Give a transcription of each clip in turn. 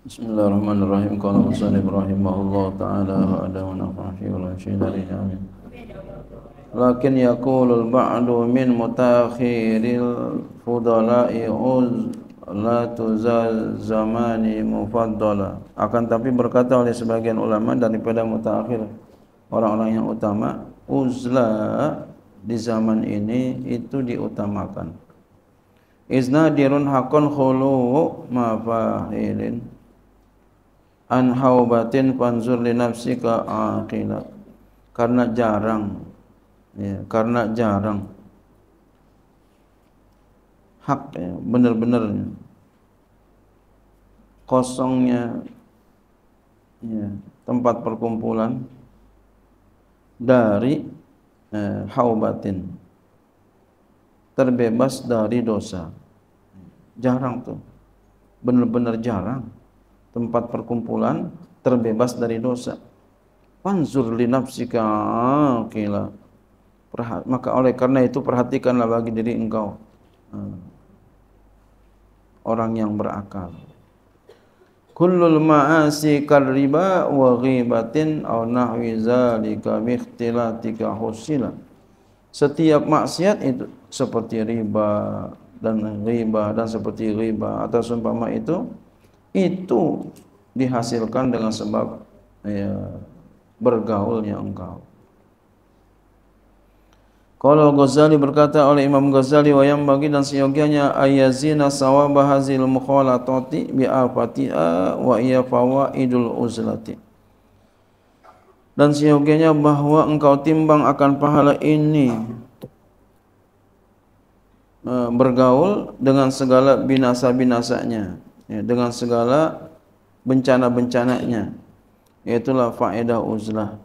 Bismillahirrahmanirrahim. Qala Rasul Ibrahim Allah Ta'ala ada wa nafahi wa rasyid amin. Lakin yaqulu al-ba'du min mutakhiril fudala'i uz la tuzal zamani mufaddala. Akan tapi berkata oleh sebagian ulama daripada mutakhir orang-orang yang utama uzla di zaman ini itu diutamakan. Izna dirun hakun khulu mafahilin an haubatin panzur li nafsi ka aqila ah, karena jarang ya karena jarang hak ya, benar-benar ya. kosongnya ya, tempat perkumpulan dari eh, haubatin terbebas dari dosa jarang tuh benar-benar jarang tempat perkumpulan terbebas dari dosa. Panzur li nafsika ah, kila. Maka oleh karena itu perhatikanlah bagi diri engkau ah. orang yang berakal. Kullul ma'asi kal riba wa ghibatin au nahwi zalika bihtilatika husila. Setiap maksiat itu seperti riba dan riba dan seperti riba atau seumpama itu itu dihasilkan dengan sebab ya, bergaulnya engkau. Kalau Ghazali berkata oleh Imam Ghazali wa bagi dan seyogianya ayazina sawaba hazil mukhalatati bi afatia wa iya idul uzlati. Dan seyogianya bahwa engkau timbang akan pahala ini eh, bergaul dengan segala binasa-binasanya ya, dengan segala bencana-bencananya itulah faedah uzlah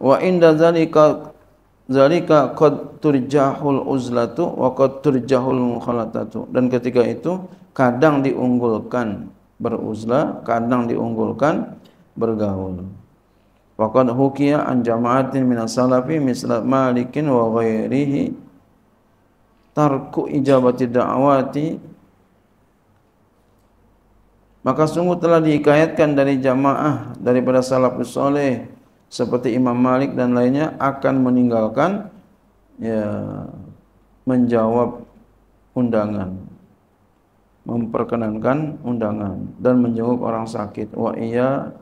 wa inda zalika zalika qad turjahul uzlatu wa qad turjahul mukhalatatu dan ketika itu kadang diunggulkan beruzlah kadang diunggulkan bergaul Waqad hukiya an jama'atin min as-salafi misla Malikin wa ghairihi tarku ijabati da'wati Maka sungguh telah dikaitkan dari jamaah daripada salafus soleh seperti Imam Malik dan lainnya akan meninggalkan ya, menjawab undangan memperkenankan undangan dan menjenguk orang sakit wa iya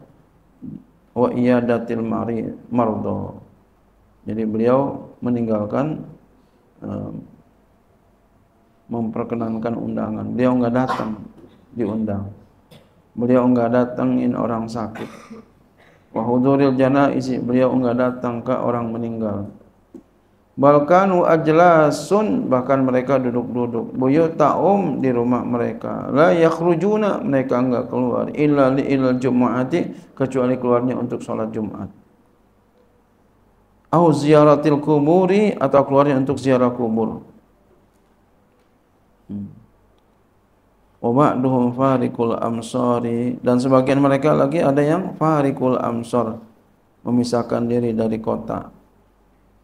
wa iya datil mari mardo jadi beliau meninggalkan eh, memperkenankan undangan beliau nggak datang diundang beliau enggak datangin orang sakit. Wa jana isi. beliau enggak datang ke orang meninggal. Balkanu ajlasun, bahkan mereka duduk-duduk. Buyu ta'um di rumah mereka. La yakhrujuna, mereka enggak keluar. Illa li'il jum'ati, kecuali keluarnya untuk sholat jum'at. Au ziaratil kuburi, atau keluarnya untuk ziarah kubur. Hmm wabaduhum farikul amsari dan sebagian mereka lagi ada yang farikul amsor memisahkan diri dari kota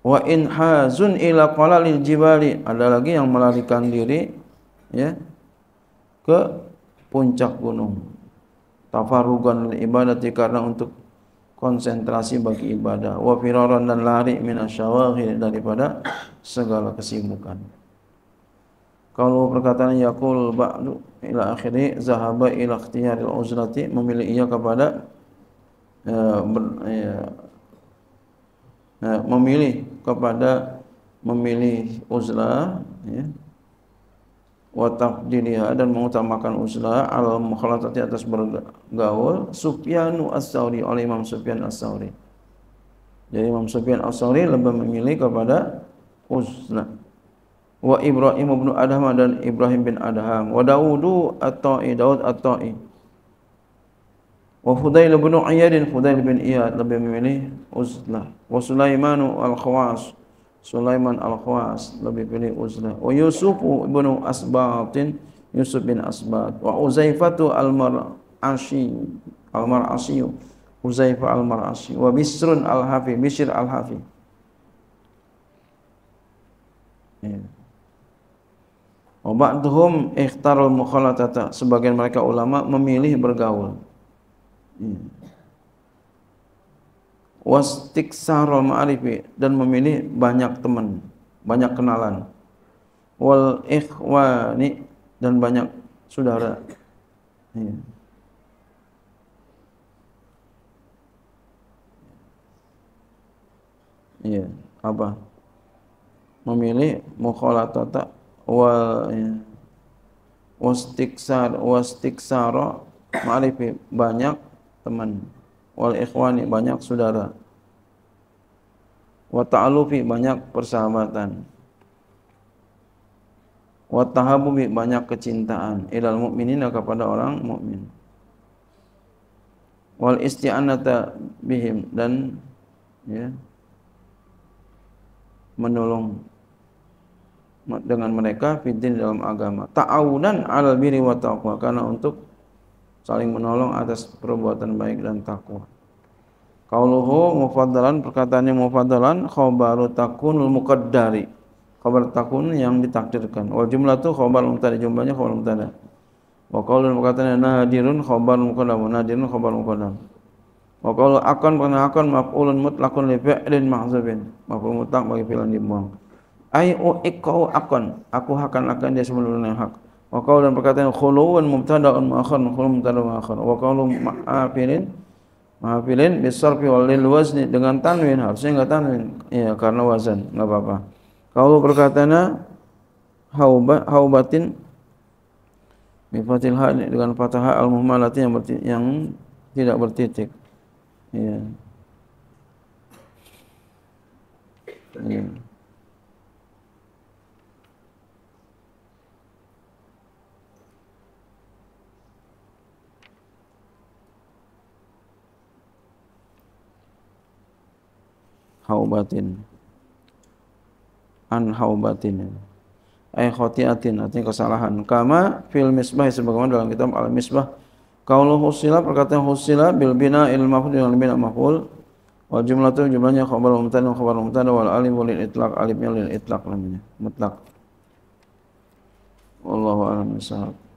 wa in hazun ila qalalil jibali ada lagi yang melarikan diri ya ke puncak gunung tafarugan lil ibadati karena untuk konsentrasi bagi ibadah wa firaran dan lari min asyawahi daripada segala kesibukan kalau perkataan yakul ba'du ila akhiri zahaba ila ikhtiyaril uzrati memilih ia kepada eh, ber, ya, eh, memilih kepada memilih uzlah ya wa dan mengutamakan uzlah al mukhalatati atas bergaul Sufyanu As-Sauri oleh Imam Sufyan As-Sauri. Jadi Imam Sufyan As-Sauri lebih memilih kepada uzlah. wa Ibrahim bin Adham dan Ibrahim bin Adham wa Daudu At-Ta'i Daud At-Ta'i wa Fudail bin Iyad Fudail bin Iyad lebih memilih Uzla wa Sulaiman Al-Khawas Sulaiman Al-Khawas lebih memilih Uzla wa Yusuf bin Asbatin Yusuf bin Asbat wa Uzaifatu Al-Mar'ashi Al-Mar'ashi Uzaifah Al-Mar'ashi wa Bisrun Al-Hafi Bisr Al-Hafi ya. Wabatuhum oh, ikhtarul mukhalatata. Sebagian mereka ulama memilih bergaul. Hmm. Wastiksarul ma'arifi. Dan memilih banyak teman. Banyak kenalan. Wal ikhwani. Dan banyak saudara. Hmm. Iya. Apa? Memilih mukhalatata. Iya wa wastiksar wastiksara ma'rifi banyak teman wal ikhwani banyak saudara wa ta'alufi banyak persahabatan wa tahabbubi banyak kecintaan ilal mukminin kepada orang mukmin wal isti'anata bihim dan ya menolong dengan mereka fitin dalam agama ta'awunan alal birri wa taqwa karena untuk saling menolong atas perbuatan baik dan takwa qauluhu mufaddalan perkataannya mufaddalan khabaru takunul muqaddari khabar takun yang ditakdirkan wal jumlah tu khabar mutada jumlahnya khabar mutada wa qaulu perkataannya nadirun khabar muqaddam nadirun khabar muqaddam wa qaulu akan pernah akan maf'ulun mutlaqun li fi'lin mahzubin maf'ul mutlaq bagi fi'lan dibuang ai uqau e, akon aku akan lakukan dia sebelum yang hak wa dan perkataan khuluwan mubtada'un mu'akhar khuluwan mubtada'un mu'akhar wa qawlu ma'afilin ma'afilin bisarfi wal lil wazni dengan tanwin harusnya enggak tanwin ya karena wazan enggak apa-apa kalau perkataannya hauba haubatin bi fathil dengan fathah al muhmalati yang yang tidak bertitik ya yeah. yeah. haubatin an haubatin ay khotiatin artinya kesalahan kama fil misbah sebagaimana dalam kitab al misbah kaulu husila perkataan husila bil bina il mahfud dengan bina mahfud wa jumlah itu jumlahnya khobar umtani wa khobar umtani wal alif wa lil itlaq alifnya lil itlaq namanya mutlak Wallahu a'lam bishawab